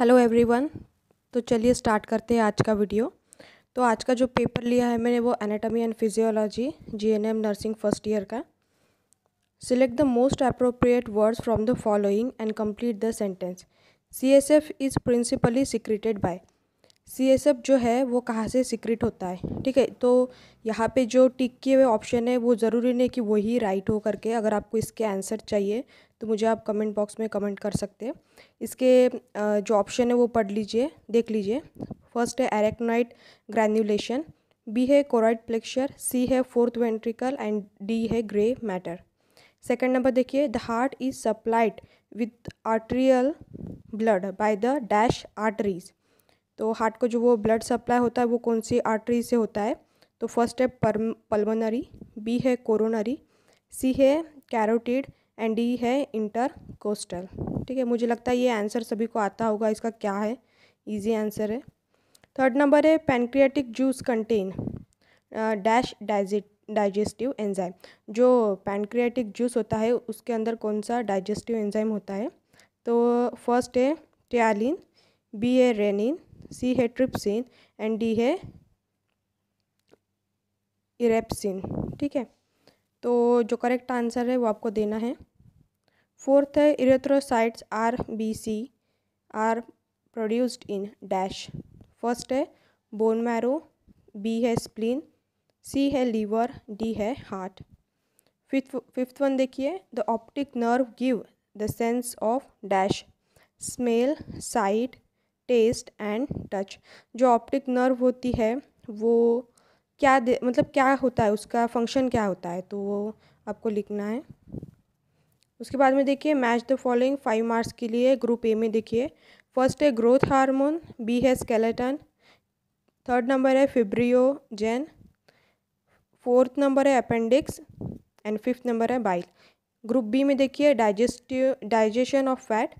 hello everyone तो चलिए start करते हैं आज का वीडियो तो आज का जो पेपर लिया है मैंने वो anatomy and physiology GNM nursing first year का select the most appropriate words from the following and complete the sentence C S F is principally secreted by C S F जो है वो कहाँ से सीक्रेट होता है ठीक है तो यहाँ पे जो टिक किए हुए ऑप्शन है वो ज़रूरी नहीं कि वही राइट हो करके अगर आपको इसके आंसर चाहिए तो मुझे आप कमेंट बॉक्स में कमेंट कर सकते हैं इसके जो ऑप्शन है वो पढ़ लीजिए देख लीजिए फर्स्ट है एरेक्नाइट ग्रैन्यूलेशन बी है कोराइड प्लेक्चर सी है फोर्थ वेंट्रिकल एंड डी है ग्रे मैटर सेकेंड नंबर देखिए the heart is supplied with arterial blood by the dash arteries तो हार्ट को जो वो ब्लड सप्लाई होता है वो कौन सी आर्टरी से होता है तो फर्स्ट है परम पल्मोनरी बी है कोरोनरी सी है कैरोटिड एंड डी है इंटर कोस्टल ठीक है मुझे लगता है ये आंसर सभी को आता होगा इसका क्या है इजी आंसर है थर्ड नंबर है pancreatic juice contain dash digit digestive enzyme जो पैनक्रियाटिक जूस होता है उसके अंदर कौन सा डाइजेस्टिव एंजाइम होता है तो फर्स्ट है ट्यालिन बी है रेनिन सी है ट्रिप्सिन एंड डी है इरेप्सिन ठीक है तो जो करेक्ट आंसर है वो आपको देना है फोर्थ है erythrocytes R B C are produced in dash first है बोन मैरो बी है स्प्लीन सी है लीवर डी है हार्ट फिफ्थ फिफ्थ वन देखिए the optic nerve give the sense of dash smell sight taste and touch जो optic nerve होती है वो क्या दे मतलब क्या होता है उसका फंक्शन क्या होता है तो वो आपको लिखना है उसके बाद में देखिए match the following five marks के लिए ग्रुप ए में देखिए फर्स्ट है ग्रोथ हार्मोन बी है स्केलेटन थर्ड नंबर है फिब्रियोजेन फोर्थ नंबर है अपेंडिक्स एंड फिफ्थ नंबर है बाइल ग्रुप बी में देखिए digestive digestion of fat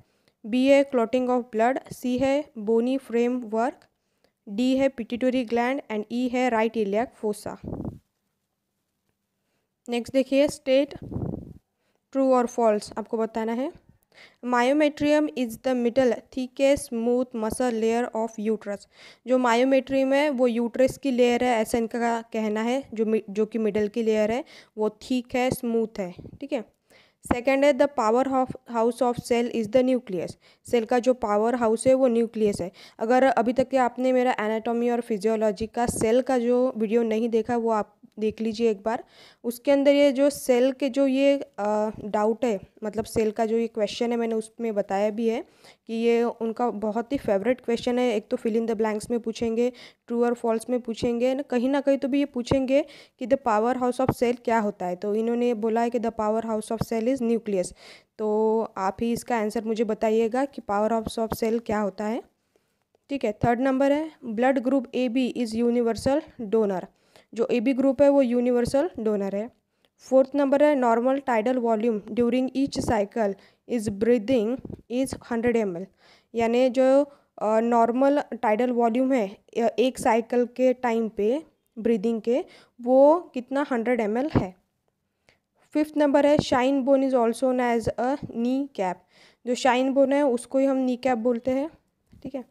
B है क्लॉटिंग ऑफ ब्लड सी है बोनी फ्रेम वर्क डी है पिटिटोरी ग्लैंड एंड ई है राइट इलेक् फोसा नेक्स्ट देखिए स्टेट ट्रू और फॉल्स आपको बताना है myometrium is the middle thick smooth muscle layer of uterus जो मायोमेट्रियम है वो यूट्रस की लेयर है ऐसा इनका कहना है जो जो कि मिडल की लेयर है वो थीक है स्मूथ है ठीक है सेकेंड है the power house of cell is the nucleus cell का जो पावर हाउस है वो न्यूक्लियस है अगर अभी तक के आपने मेरा एनाटॉमी और फिजियोलॉजी का सेल का जो वीडियो नहीं देखा वो आप देख लीजिए एक बार उसके अंदर ये जो सेल के जो ये डाउट है मतलब सेल का जो ये क्वेश्चन है मैंने उसमें बताया भी है कि ये उनका बहुत ही फेवरेट क्वेश्चन है एक तो फिल इन द ब्लैंक्स में पूछेंगे ट्रू और फॉल्स में पूछेंगे न, कहीं ना कहीं तो भी ये पूछेंगे कि the power house of cell क्या होता है तो इन्होंने बोला है कि the power house of cell is nucleus तो आप ही इसका आंसर मुझे बताइएगा कि पावर हाउस ऑफ सेल क्या होता है ठीक है थर्ड नंबर है blood group A B is universal donor जो ए बी ग्रुप है वो यूनिवर्सल डोनर है फोर्थ नंबर है normal tidal volume during each cycle is breathing is hundred M यानी जो नॉर्मल टाइडल वॉल्यूम है एक साइकिल के टाइम पे ब्रीदिंग के वो कितना हंड्रेड एम है फिफ्थ नंबर है shin bone is also known as a knee cap जो शाइन बोन है उसको ही हम नी कैप बोलते हैं ठीक है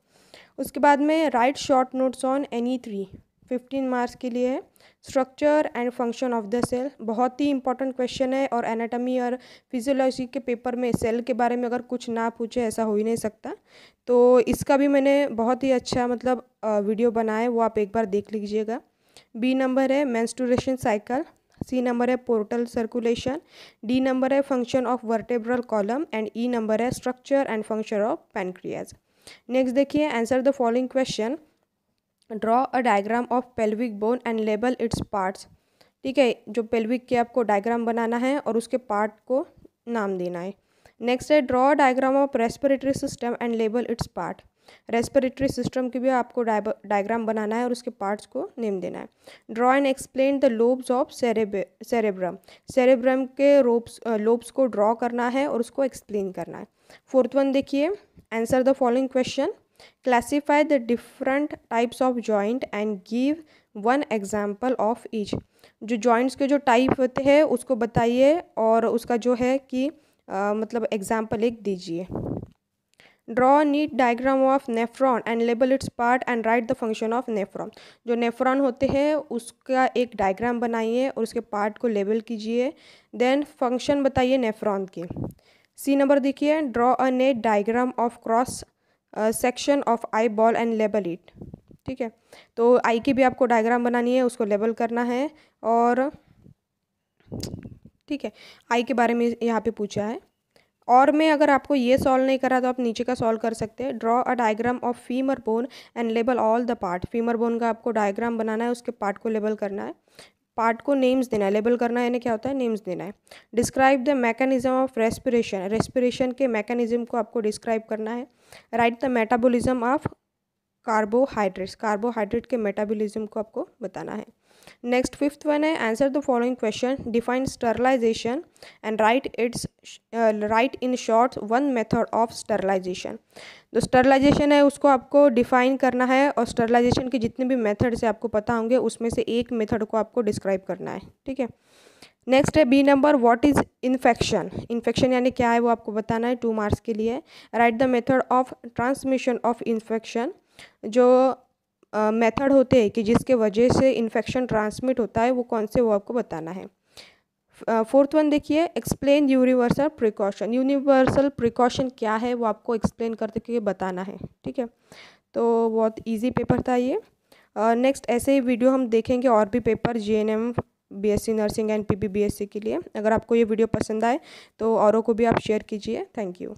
उसके बाद में write short notes on any three fifteen marks के लिए है structure and function of the cell बहुत ही इंपॉर्टेंट क्वेश्चन है और एनाटॉमी और फिजियोलॉजी के पेपर में सेल के बारे में अगर कुछ ना पूछे ऐसा हो ही नहीं सकता तो इसका भी मैंने बहुत ही अच्छा मतलब वीडियो बनाया है वो आप एक बार देख लीजिएगा बी नंबर है मैंस्टोरेशन साइकिल सी नंबर है पोर्टल सर्कुलेशन डी नंबर है function of vertebral column and E number है structure and function of pancreas next देखिए answer the following question draw a diagram of pelvic bone and label its parts ठीक है जो pelvic के आपको diagram बनाना है और उसके पार्ट को नाम देना है नेक्स्ट है draw diagram of respiratory system and label its part respiratory system के भी आपको डायग्राम बनाना है और उसके पार्ट्स को नेम देना है draw and explain the lobes of cerebrum cerebrum के रोब्स लोब्स को ड्रॉ करना है और उसको एक्सप्लेन करना है फोर्थ वन देखिए answer the following question classify the different types of joint and give one example of each जो जॉइंट्स के जो टाइप होते हैं उसको बताइए और उसका जो है कि आ, मतलब एग्जाम्पल एक दीजिए draw neat diagram of nephron and label its part and write the function of nephron जो नेफ्रॉन होते हैं उसका एक डायग्राम बनाइए और उसके पार्ट को लेबल कीजिए देन फंक्शन बताइए नेफ्रॉन के सी नंबर देखिए draw a neat diagram of cross section of eye ball and label it ठीक है तो आई की भी आपको डायग्राम बनानी है उसको लेबल करना है और ठीक है आई के बारे में यहाँ पे पूछा है और में अगर आपको ये सॉल्व नहीं करा तो आप नीचे का सॉल्व कर सकते हैं draw a diagram of femur bone and label all the part femur bone का आपको डायग्राम बनाना है उसके पार्ट को लेबल करना है पार्ट को नेम्स देना है लेबल करना है यानी क्या होता है नेम्स देना है describe the mechanism of respiration respiration के मैकेनिज्म को आपको डिस्क्राइब करना है write the metabolism of carbohydrates carbohydrate के मेटाबॉलिज्म को आपको बताना है नेक्स्ट फिफ्थ वन है answer the following question define sterilization and write its write in short one method of sterilization तो स्टरलाइजेशन है उसको आपको डिफाइन करना है और स्टरलाइजेशन के जितने भी मेथड से आपको पता होंगे उसमें से एक मेथड को आपको डिस्क्राइब करना है ठीक है नेक्स्ट है B number what is infection infection यानी क्या है वो आपको बताना है टू मार्क्स के लिए write the method of transmission of infection जो मेथड होते हैं कि जिसके वजह से इन्फेक्शन ट्रांसमिट होता है वो कौन से वो आपको बताना है फोर्थ वन देखिए explain universal precaution universal precaution क्या है वो आपको एक्सप्लेन करते हुए बताना है ठीक है तो बहुत इजी पेपर था ये नेक्स्ट uh, ऐसे ही वीडियो हम देखेंगे और भी paper J N M B S C nursing and P B B S C के लिए अगर आपको ये वीडियो पसंद आए तो औरों को भी आप शेयर कीजिए थैंक यू